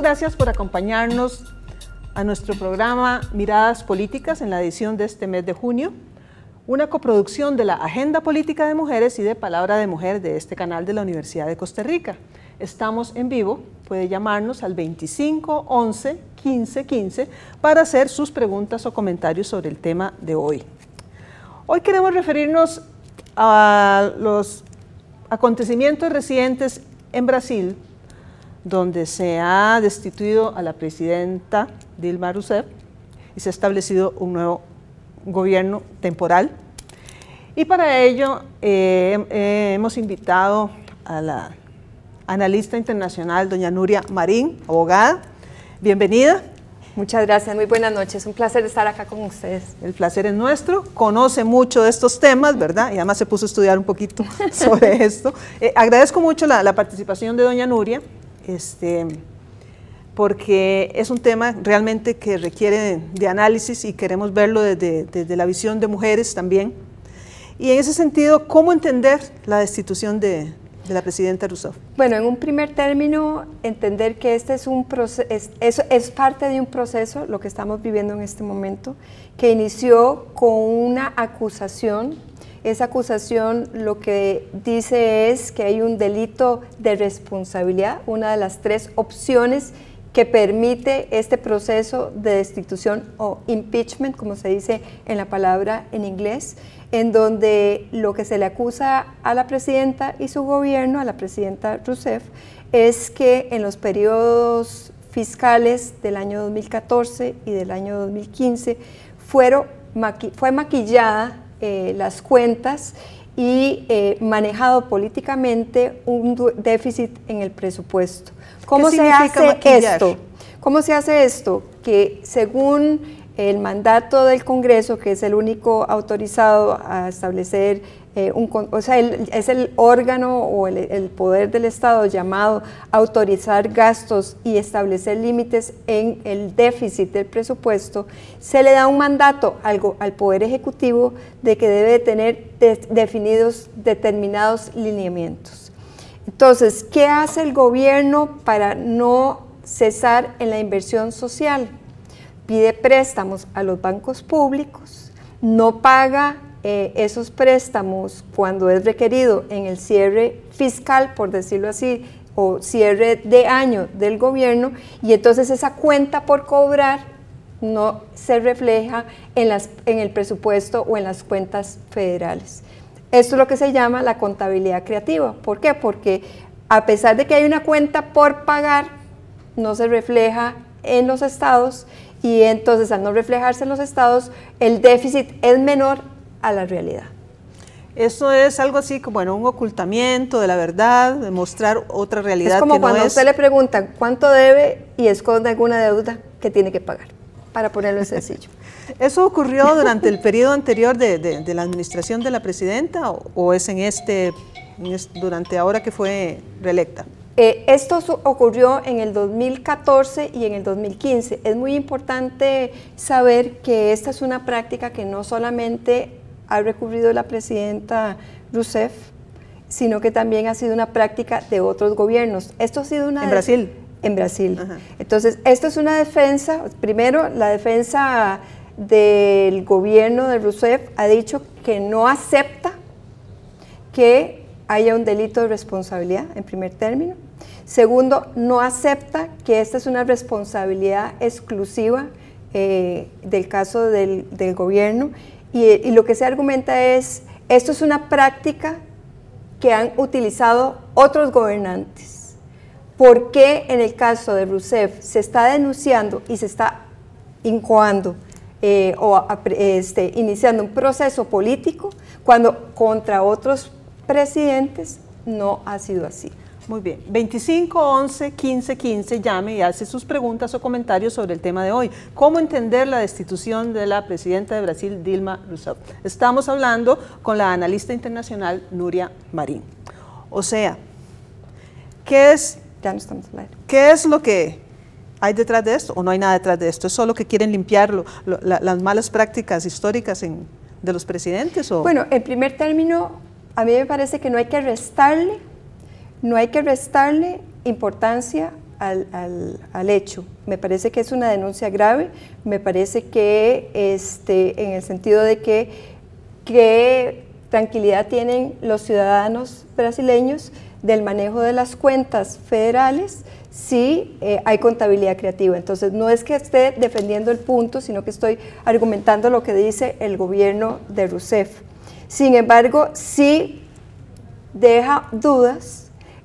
gracias por acompañarnos a nuestro programa Miradas Políticas en la edición de este mes de junio, una coproducción de la Agenda Política de Mujeres y de Palabra de Mujer de este canal de la Universidad de Costa Rica. Estamos en vivo, puede llamarnos al 25 11 15 15 para hacer sus preguntas o comentarios sobre el tema de hoy. Hoy queremos referirnos a los acontecimientos recientes en Brasil donde se ha destituido a la presidenta Dilma Rousseff y se ha establecido un nuevo gobierno temporal. Y para ello eh, eh, hemos invitado a la analista internacional, doña Nuria Marín, abogada. Bienvenida. Muchas gracias, muy buenas noches. Un placer estar acá con ustedes. El placer es nuestro. Conoce mucho de estos temas, ¿verdad? Y además se puso a estudiar un poquito sobre esto. Eh, agradezco mucho la participación de doña Nuria este, porque es un tema realmente que requiere de análisis y queremos verlo desde, desde la visión de mujeres también. Y en ese sentido, ¿cómo entender la destitución de, la presidenta Rousseff? Bueno, en un primer término, entender que este es un proceso, es, es, parte de un proceso, lo que estamos viviendo en este momento, que inició con una acusación esa acusación lo que dice es que hay un delito de responsabilidad, una de las tres opciones que permite este proceso de destitución o impeachment, como se dice en la palabra en inglés, en donde lo que se le acusa a la presidenta y su gobierno, a la presidenta Rousseff, es que en los periodos fiscales del año 2014 y del año 2015 fueron, fue maquillada eh, las cuentas y eh, manejado políticamente un déficit en el presupuesto. ¿Cómo se hace esto? ¿Cómo se hace esto? Que según el mandato del Congreso, que es el único autorizado a establecer eh, o sea, es el órgano o el, poder del Estado llamado autorizar gastos y establecer límites en el déficit del presupuesto, se le da un mandato algo, al Poder Ejecutivo de que debe tener definidos determinados lineamientos. Entonces, ¿qué hace el gobierno para no cesar en la inversión social? Pide préstamos a los bancos públicos, no paga eh, esos préstamos, cuando es requerido en el cierre fiscal, por decirlo así, o cierre de año del gobierno, y entonces esa cuenta por cobrar no se refleja en, las, en el presupuesto o en las cuentas federales. Esto es lo que se llama la contabilidad creativa. ¿Por qué? Porque a pesar de que hay una cuenta por pagar, no se refleja en los estados y entonces al no reflejarse en los estados, el déficit es menor a la realidad. Eso es algo así como bueno, un ocultamiento de la verdad, de mostrar otra realidad. Es como que cuando es. usted le preguntan cuánto debe y esconde alguna deuda que tiene que pagar, para ponerlo en sencillo. ¿Eso ocurrió durante el periodo anterior de, de, la administración de la presidenta o, es en este, durante ahora que fue reelecta? Eh, esto ocurrió en el 2014 y en el 2015. Es muy importante saber que esta es una práctica que no solamente ha recurrido la presidenta Rousseff, sino que también ha sido una práctica de otros gobiernos. Esto ha sido una... En Brasil. En Brasil. Entonces, esto es una defensa, primero, la defensa del gobierno de Rousseff ha dicho que no acepta que haya un delito de responsabilidad, en primer término. Segundo, no acepta que esta es una responsabilidad exclusiva eh, del caso del gobierno y, lo que se argumenta es, esto es una práctica que han utilizado otros gobernantes. ¿Por qué en el caso de Rousseff se está denunciando y se está incoando eh, o este, iniciando un proceso político cuando contra otros presidentes no ha sido así? Muy bien, 25 11 15 15, llame y hace sus preguntas o comentarios sobre el tema de hoy. ¿Cómo entender la destitución de la presidenta de Brasil, Dilma Rousseff? Estamos hablando con la analista internacional Nuria Marín. O sea, ¿qué es, ¿qué es lo que hay detrás de esto? ¿O no hay nada detrás de esto? ¿Es solo que quieren limpiar las malas prácticas históricas de los presidentes? Bueno, en primer término, a mí me parece que no hay que restarle no hay que restarle importancia al, hecho. Me parece que es una denuncia grave, me parece que este, en el sentido de que qué tranquilidad tienen los ciudadanos brasileños del manejo de las cuentas federales si eh, hay contabilidad creativa. Entonces, no es que esté defendiendo el punto, sino que estoy argumentando lo que dice el gobierno de Rousseff. Sin embargo, sí deja dudas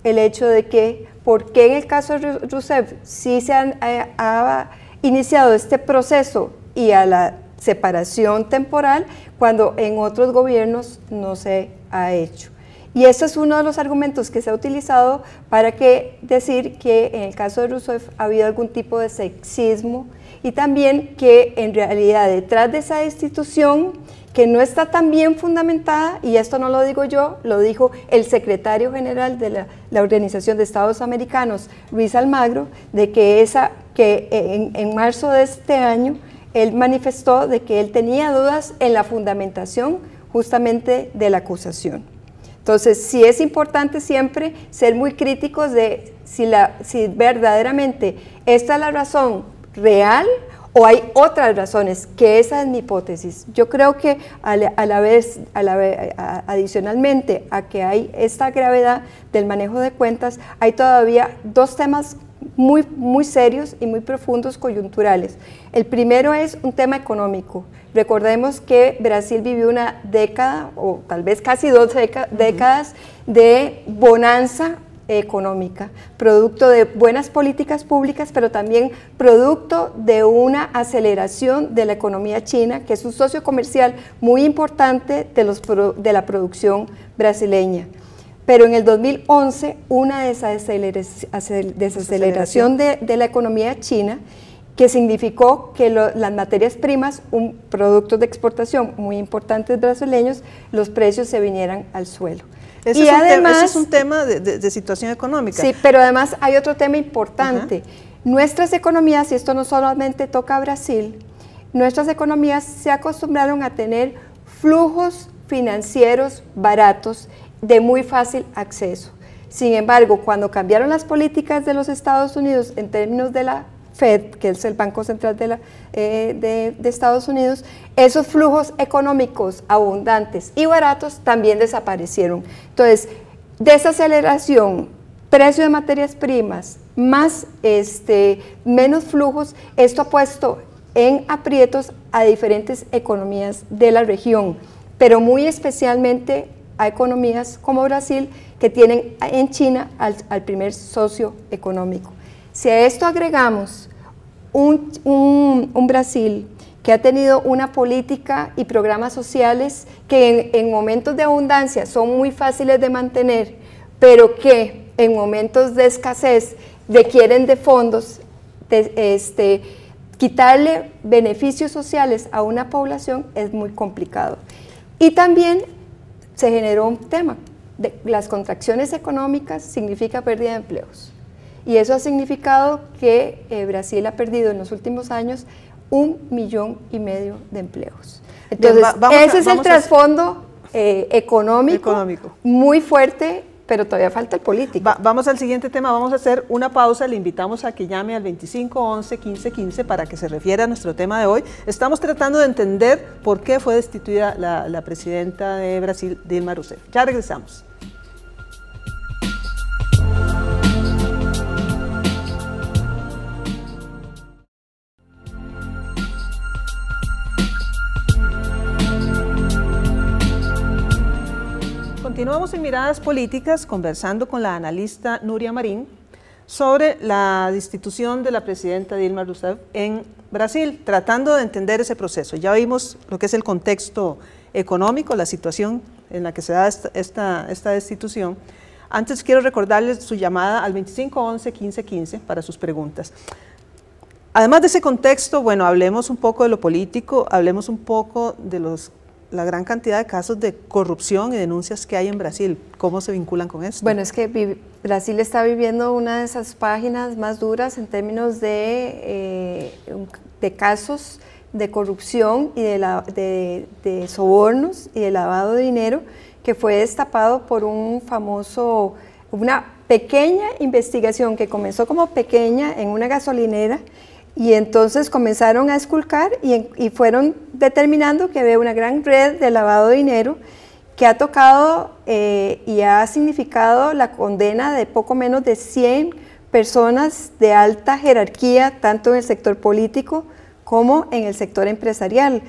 el hecho de que, ¿por qué en el caso de Rousseff sí se eh, ha, iniciado este proceso y a la separación temporal cuando en otros gobiernos no se ha hecho? Y ese es uno de los argumentos que se ha utilizado para decir que en el caso de Rousseff ha habido algún tipo de sexismo y también que en realidad detrás de esa institución que no está tan bien fundamentada, y esto no lo digo yo, lo dijo el secretario general de la, Organización de Estados Americanos, Luis Almagro, de que, esa, que en, marzo de este año él manifestó de que él tenía dudas en la fundamentación justamente de la acusación. Entonces, sí es importante siempre ser muy críticos de si, la, si verdaderamente esta es la razón real o hay otras razones, que esa es mi hipótesis. Yo creo que a la vez, adicionalmente a que hay esta gravedad del manejo de cuentas, hay todavía dos temas muy, muy serios y muy profundos coyunturales. El primero es un tema económico. Recordemos que Brasil vivió una década, o tal vez casi dos décadas, de bonanza económica, producto de buenas políticas públicas, pero también producto de una aceleración de la economía china, que es un socio comercial muy importante de, la producción brasileña. Pero en el 2011, una desaceleración, desaceleración de, la economía china, que significó que las materias primas, un producto de exportación muy importantes brasileños, los precios se vinieran al suelo y es, además, un tema de, situación económica. Sí, pero además hay otro tema importante. Nuestras economías, y esto no solamente toca a Brasil, nuestras economías se acostumbraron a tener flujos financieros baratos de muy fácil acceso. Sin embargo, cuando cambiaron las políticas de los Estados Unidos en términos de la Fed, que es el Banco Central de, la, eh, de, Estados Unidos, esos flujos económicos abundantes y baratos también desaparecieron. Entonces, desaceleración, precio de materias primas, más este, menos flujos, esto ha puesto en aprietos a diferentes economías de la región, pero muy especialmente a economías como Brasil, que tienen en China al, al primer socio económico. Si a esto agregamos un, Brasil que ha tenido una política y programas sociales que en, momentos de abundancia son muy fáciles de mantener, pero que en momentos de escasez requieren de fondos, este, quitarle beneficios sociales a una población es muy complicado. Y también se generó un tema, de, las contracciones económicas significa pérdida de empleos. Y eso ha significado que eh, Brasil ha perdido en los últimos años un millón y medio de empleos. Entonces, ese es el trasfondo eh, económico, muy fuerte, pero todavía falta el político. vamos al siguiente tema, vamos a hacer una pausa, le invitamos a que llame al 25 11 15 15 para que se refiera a nuestro tema de hoy. Estamos tratando de entender por qué fue destituida la presidenta de Brasil, Dilma Rousseff. Ya regresamos. Continuamos en Miradas Políticas conversando con la analista Nuria Marín sobre la destitución de la presidenta Dilma Rousseff en Brasil, tratando de entender ese proceso. Ya vimos lo que es el contexto económico, la situación en la que se da esta, esta, esta destitución. Antes quiero recordarles su llamada al 2511 1515 para sus preguntas. Además de ese contexto, bueno, hablemos un poco de lo político, hablemos un poco de los la gran cantidad de casos de corrupción y denuncias que hay en Brasil. ¿Cómo se vinculan con eso Bueno, es que Brasil está viviendo una de esas páginas más duras en términos de, eh, de casos de corrupción y de, de, sobornos y de lavado de dinero que fue destapado por un famoso, una pequeña investigación que comenzó como pequeña en una gasolinera y entonces comenzaron a esculcar y, fueron determinando que había una gran red de lavado de dinero que ha tocado eh, y ha significado la condena de poco menos de 100 personas de alta jerarquía, tanto en el sector político como en el sector empresarial.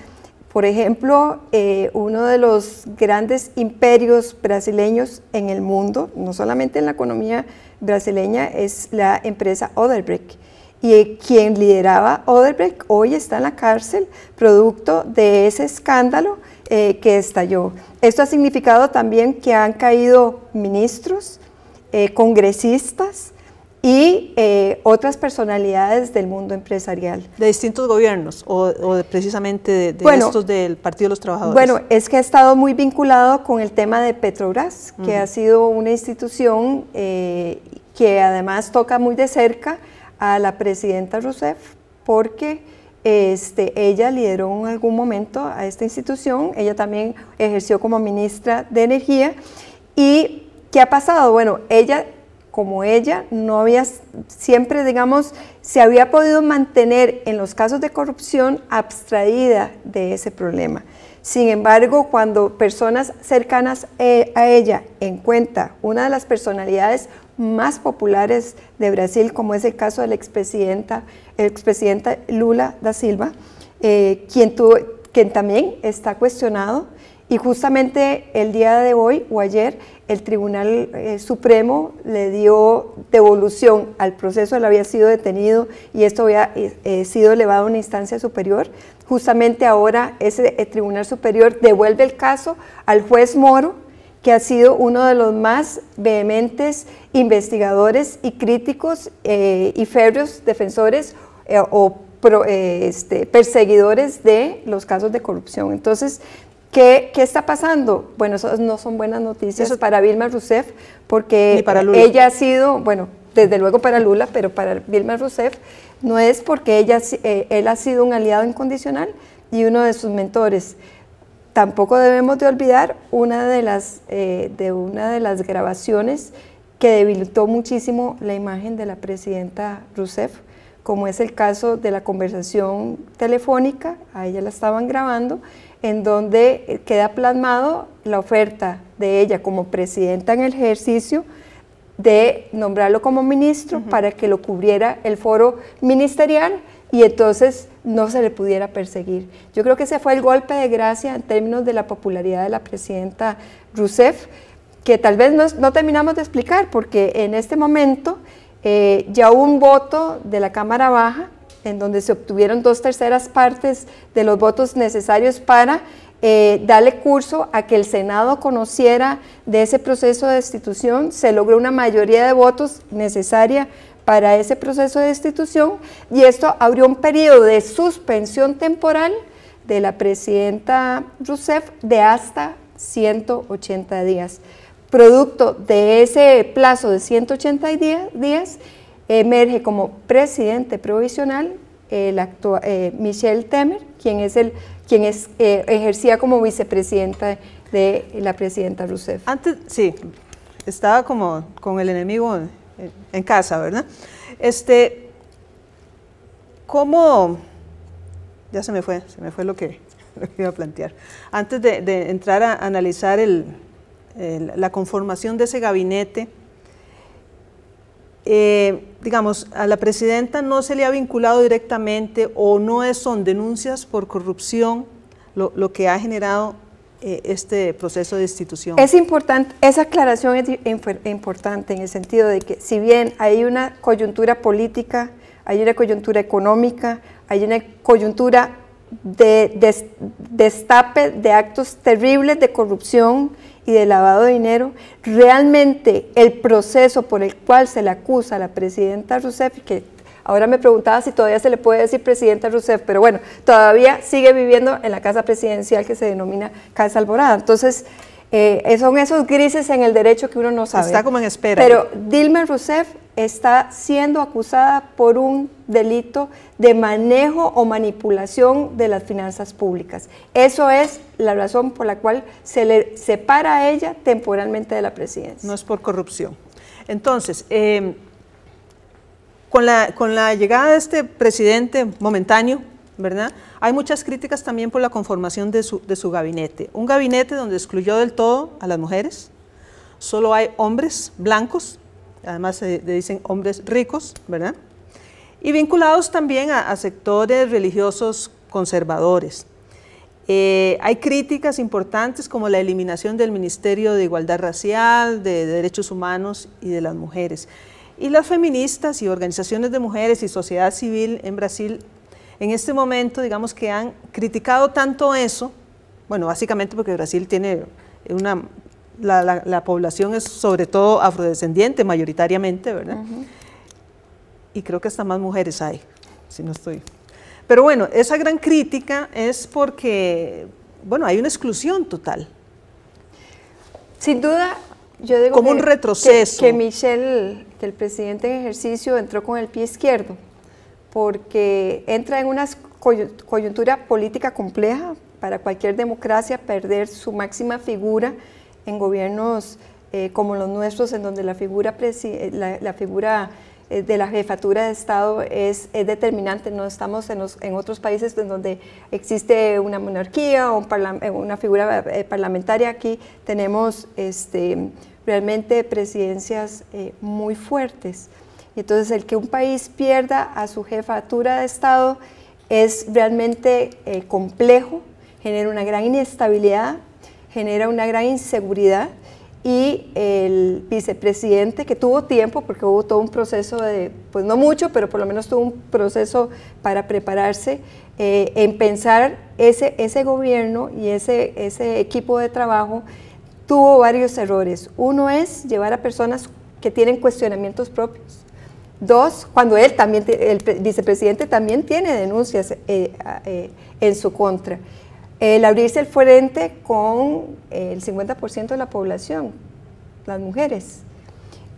Por ejemplo, eh, uno de los grandes imperios brasileños en el mundo, no solamente en la economía brasileña, es la empresa Odebrecht y quien lideraba Odebrecht hoy está en la cárcel producto de ese escándalo eh, que estalló. Esto ha significado también que han caído ministros, eh, congresistas y eh, otras personalidades del mundo empresarial. De distintos gobiernos o, precisamente de, estos del Partido de los Trabajadores. Bueno, es que ha estado muy vinculado con el tema de Petrobras, que ha sido una institución que además toca muy de cerca a la presidenta Rousseff porque este, ella lideró en algún momento a esta institución, ella también ejerció como ministra de Energía. ¿Y qué ha pasado? Bueno, ella, como ella, no había siempre, digamos, se había podido mantener en los casos de corrupción abstraída de ese problema. Sin embargo, cuando personas cercanas eh, a ella encuentra una de las personalidades más populares de Brasil, como es el caso del la expresidenta Lula da Silva, eh, quien, tuvo, quien también está cuestionado. Y justamente el día de hoy o ayer, el Tribunal eh, Supremo le dio devolución al proceso, él había sido detenido y esto había eh, sido elevado a una instancia superior. Justamente ahora ese Tribunal Superior devuelve el caso al juez Moro, que ha sido uno de los más vehementes investigadores y críticos eh, y férreos defensores eh, o eh, este, perseguidores de los casos de corrupción. Entonces, ¿Qué, ¿Qué, está pasando? Bueno, esas no son buenas noticias para Vilma Rousseff, porque ella ha sido, bueno, desde luego para Lula, pero para Vilma Rousseff no es porque ella, él ha sido un aliado incondicional y uno de sus mentores tampoco debemos de olvidar una de las, eh, de una de las grabaciones que debilitó muchísimo la imagen de la presidenta Rousseff, como es el caso de la conversación telefónica, a ella la estaban grabando, en donde eh, queda plasmado la oferta de ella como presidenta en el ejercicio de nombrarlo como ministro para que lo cubriera el foro ministerial y entonces no se le pudiera perseguir. Yo creo que ese fue el golpe de gracia en términos de la popularidad de la presidenta Rousseff, que tal vez no, terminamos de explicar, porque en este momento eh, ya hubo un voto de la Cámara Baja, en donde se obtuvieron dos terceras partes de los votos necesarios para eh, darle curso a que el Senado conociera de ese proceso de destitución. Se logró una mayoría de votos necesaria para ese proceso de destitución y esto abrió un periodo de suspensión temporal de la presidenta Rousseff de hasta 180 días. Producto de ese plazo de 180 días, emerge como presidente provisional el actual, eh, Michelle Temer, quien, es el, quien es, eh, ejercía como vicepresidenta de la presidenta Rousseff. Antes, sí, estaba como con el enemigo en casa, ¿verdad? Este, ¿cómo? Ya se me fue, se me fue lo que, iba a plantear. Antes de, entrar a analizar la conformación de ese gabinete, eh, digamos, a la presidenta no se le ha vinculado directamente o no son denuncias por corrupción lo que ha generado eh, este proceso de institución. Es importante, esa aclaración es importante en el sentido de que si bien hay una coyuntura política, hay una coyuntura económica, hay una coyuntura de, destape de actos terribles de corrupción y de lavado de dinero, realmente el proceso por el cual se le acusa a la presidenta Rousseff, que Ahora me preguntaba si todavía se le puede decir presidenta Rousseff, pero bueno, todavía sigue viviendo en la casa presidencial que se denomina Casa Alborada. Entonces, eh, son esos grises en el derecho que uno no sabe. Está como en espera. Pero Dilma Rousseff está siendo acusada por un delito de manejo o manipulación de las finanzas públicas. Eso es la razón por la cual se le separa a ella temporalmente de la presidencia. No es por corrupción. Entonces, eh, con la, llegada de este presidente momentáneo, ¿verdad? Hay muchas críticas también por la conformación de su, gabinete. Un gabinete donde excluyó del todo a las mujeres, solo hay hombres blancos, además se dicen hombres ricos, ¿verdad? Y vinculados también a, sectores religiosos conservadores. Eh, hay críticas importantes como la eliminación del Ministerio de Igualdad Racial, de Derechos Humanos y de las Mujeres. Y las feministas y organizaciones de mujeres y sociedad civil en Brasil en este momento, digamos que han criticado tanto eso, bueno, básicamente porque Brasil tiene una, la, población es sobre todo afrodescendiente mayoritariamente, ¿verdad? Y creo que hasta más mujeres hay, si no estoy. Pero bueno, esa gran crítica es porque, bueno, hay una exclusión total. Sin duda, yo digo como que, un retroceso. Que, Michelle, que el presidente en ejercicio, entró con el pie izquierdo, porque entra en una coyuntura política compleja para cualquier democracia perder su máxima figura en gobiernos eh, como los nuestros, en donde la figura, eh, la figura eh, de la jefatura de Estado es, determinante. No estamos en, otros países donde existe una monarquía o eh, una figura eh, parlamentaria. Aquí tenemos este, realmente presidencias muy fuertes. Y entonces el que un país pierda a su jefatura de Estado es realmente complejo, genera una gran inestabilidad, genera una gran inseguridad y el vicepresidente que tuvo tiempo, porque hubo todo un proceso de, pues no mucho, pero por lo menos tuvo un proceso para prepararse eh, en pensar ese, ese gobierno y ese, ese equipo de trabajo, tuvo varios errores. Uno es llevar a personas que tienen cuestionamientos propios. Dos, cuando él también, el vicepresidente también tiene denuncias eh, eh, en su contra el abrirse el frente con el 50% de la población, las mujeres,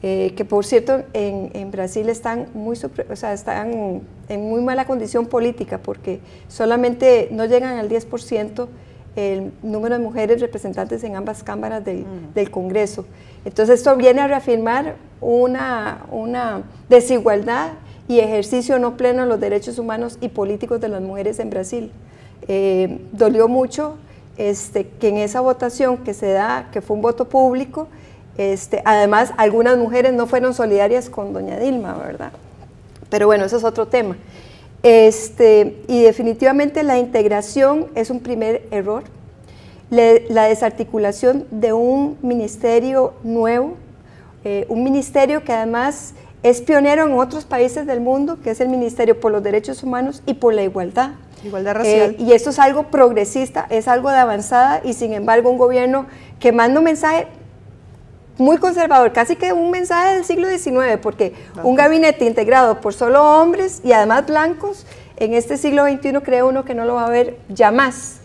eh, que por cierto en, Brasil están, muy, o sea, están en muy mala condición política porque solamente no llegan al 10% el número de mujeres representantes en ambas cámaras mm. del, Congreso. Entonces esto viene a reafirmar una, una desigualdad y ejercicio no pleno de los derechos humanos y políticos de las mujeres en Brasil. Eh, dolió mucho este, que en esa votación que se da, que fue un voto público, este, además algunas mujeres no fueron solidarias con doña Dilma, ¿verdad? Pero bueno, eso es otro tema. Este, y definitivamente la integración es un primer error. la desarticulación de un ministerio nuevo, eh, un ministerio que además es pionero en otros países del mundo, que es el Ministerio por los Derechos Humanos y por la Igualdad. Igualdad racial. Eh, y esto es algo progresista, es algo de avanzada y sin embargo un gobierno que manda un mensaje muy conservador, casi que un mensaje del siglo XIX, porque un gabinete integrado por solo hombres y además blancos, en este siglo XXI cree uno que no lo va a ver ya más.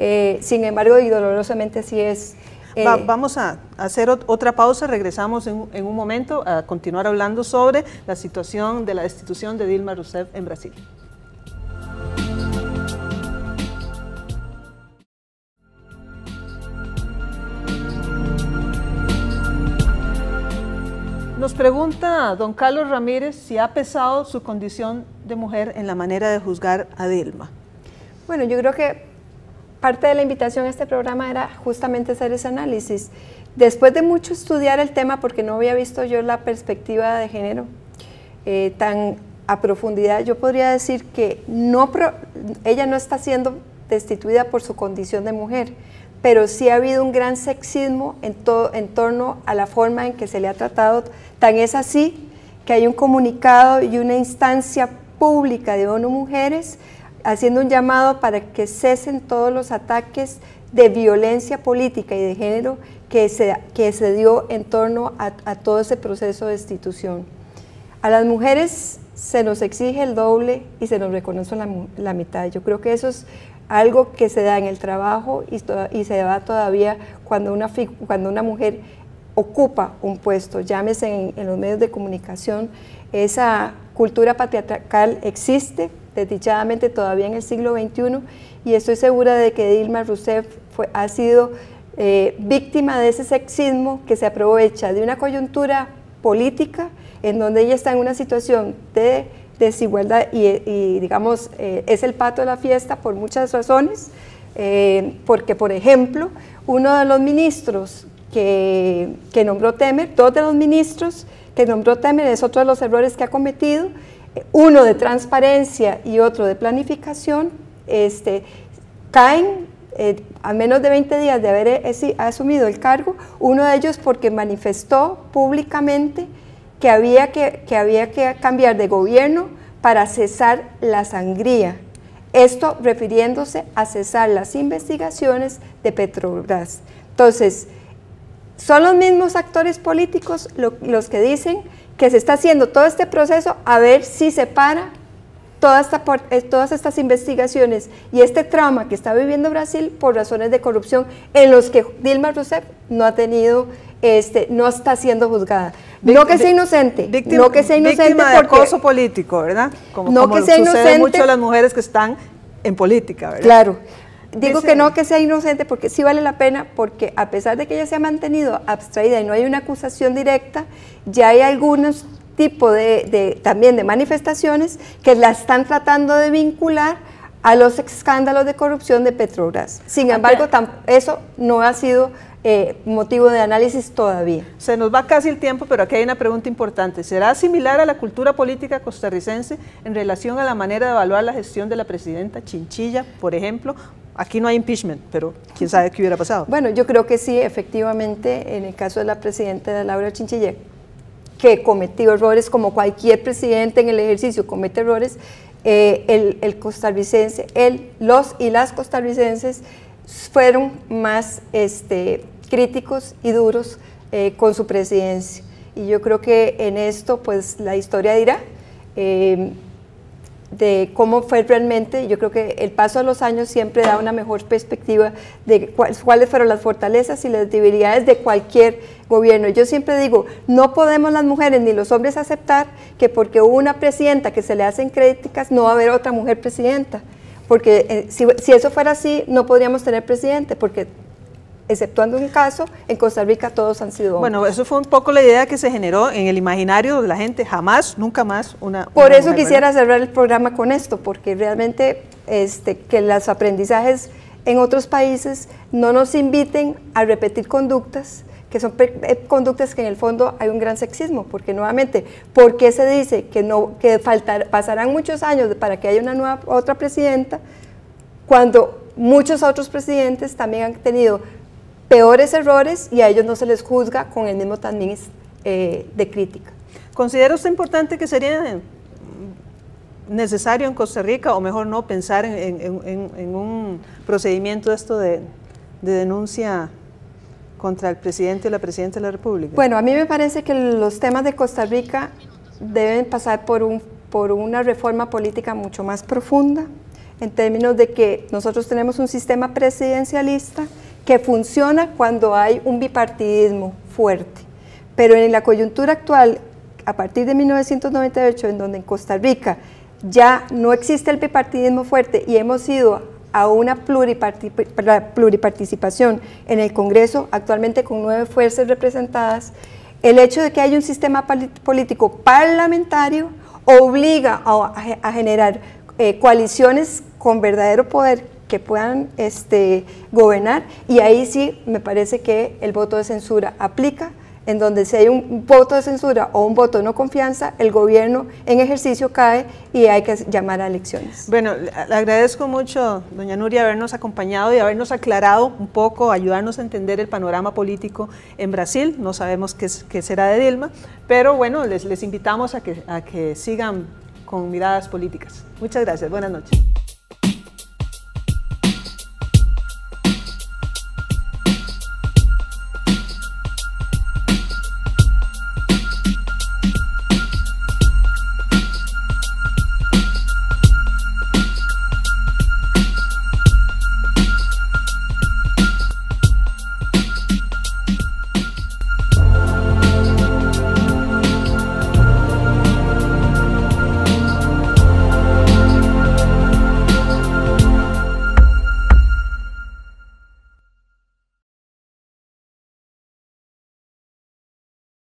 Eh, sin embargo, y dolorosamente así es. Eh, vamos a hacer otra pausa, regresamos en un momento a continuar hablando sobre la situación de la destitución de Dilma Rousseff en Brasil. Nos pregunta don Carlos Ramírez si ha pesado su condición de mujer en la manera de juzgar a Dilma. Bueno, yo creo que parte de la invitación a este programa era justamente hacer ese análisis. Después de mucho estudiar el tema, porque no había visto yo la perspectiva de género eh, tan a profundidad, yo podría decir que ella no está siendo destituida por su condición de mujer, pero sí ha habido un gran sexismo en, todo, en torno a la forma en que se le ha tratado. Tan es así que hay un comunicado y una instancia pública de ONU Mujeres haciendo un llamado para que cesen todos los ataques de violencia política y de género que se, que se dio en torno a, todo ese proceso de destitución. A las mujeres se nos exige el doble y se nos reconoce la, la mitad. Yo creo que eso es algo que se da en el trabajo y, se da todavía cuando una, cuando una mujer ocupa un puesto, llámese en, los medios de comunicación, esa cultura patriarcal existe, desdichadamente todavía en el siglo XXI, y estoy segura de que Dilma Rousseff fue, ha sido eh, víctima de ese sexismo que se aprovecha de una coyuntura política en donde ella está en una situación de desigualdad y, y digamos, eh, es el pato de la fiesta por muchas razones, eh, porque, por ejemplo, uno de los ministros que, que, nombró Temer, dos de los ministros que nombró Temer, es otro de los errores que ha cometido, uno de transparencia y otro de planificación, este, caen eh, a menos de 20 días de haber asumido el cargo, uno de ellos porque manifestó públicamente que había que, había que cambiar de gobierno para cesar la sangría. Esto refiriéndose a cesar las investigaciones de Petrobras. Entonces, son los mismos actores políticos los que dicen que se está haciendo todo este proceso a ver si se para eh, todas estas investigaciones y este trauma que está viviendo Brasil por razones de corrupción en los que Dilma Rousseff no ha tenido este, no está siendo juzgada. no que sea inocente, no que sea inocente de acoso político, ¿verdad? Como, no que sea sucede mucho a las mujeres que están en política, ¿verdad? Claro. Digo que no que sea inocente porque sí vale la pena porque a pesar de que ella se ha mantenido abstraída y no hay una acusación directa, ya hay algunos tipos de, también de manifestaciones que la están tratando de vincular a los escándalos de corrupción de Petrobras. Sin embargo, eso no ha sido eh, motivo de análisis todavía. Se nos va casi el tiempo, pero aquí hay una pregunta importante. ¿Será similar a la cultura política costarricense en relación a la manera de evaluar la gestión de la presidenta Chinchilla, por ejemplo? Aquí no hay impeachment, pero quién sabe qué hubiera pasado. Bueno, yo creo que sí, efectivamente, en el caso de la presidenta Laura Chinchilla, que cometió errores como cualquier presidente en el ejercicio comete errores, eh, el, costarricense, él, los y las costarricenses fueron más este, críticos y duros eh, con su presidencia. Y yo creo que en esto, pues la historia dirá eh, de cómo fue realmente. Yo creo que el paso de los años siempre da una mejor perspectiva de cuáles fueron las fortalezas y las debilidades de cualquier gobierno. Yo siempre digo, no podemos las mujeres ni los hombres aceptar que porque hubo una presidenta que se le hacen críticas, no va a haber otra mujer presidenta. Porque eh, si, si eso fuera así, no podríamos tener presidente, porque exceptuando un caso, en Costa Rica todos han sido hombres. Bueno, eso fue un poco la idea que se generó en el imaginario de la gente, jamás, nunca más una... Por eso quisiera cerrar el programa con esto, porque realmente este, que los aprendizajes en otros países no nos inviten a repetir conductas que son eh, conductas que en el fondo hay un gran sexismo, porque nuevamente, ¿por qué se dice que, no, que pasarán muchos años para que haya una nueva, otra presidenta cuando muchos otros presidentes también han tenido peores errores y a ellos no se les juzga con el mismo también eh, de crítica. ¿Considera usted importante que sería necesario en Costa Rica, o mejor no, pensar en, un procedimiento esto de, denuncia contra el presidente o la presidenta de la República? Bueno, a mí me parece que los temas de Costa Rica deben pasar por, por una reforma política mucho más profunda, en términos de que nosotros tenemos un sistema presidencialista que funciona cuando hay un bipartidismo fuerte. Pero en la coyuntura actual, a partir de 1998, en donde en Costa Rica ya no existe el bipartidismo fuerte y hemos ido a una pluriparticipación en el Congreso, actualmente con nueve fuerzas representadas, el hecho de que haya un sistema político parlamentario obliga a, generar eh, coaliciones con verdadero poder que puedan este, gobernar y ahí sí me parece que el voto de censura aplica en donde si hay un voto de censura o un voto de no confianza, el gobierno en ejercicio cae y hay que llamar a elecciones. Bueno, le agradezco mucho, doña Nuria, habernos acompañado y habernos aclarado un poco, ayudarnos a entender el panorama político en Brasil. No sabemos qué, qué será de Dilma, pero bueno, les, les invitamos a que, a que sigan con miradas políticas. Muchas gracias, buenas noches.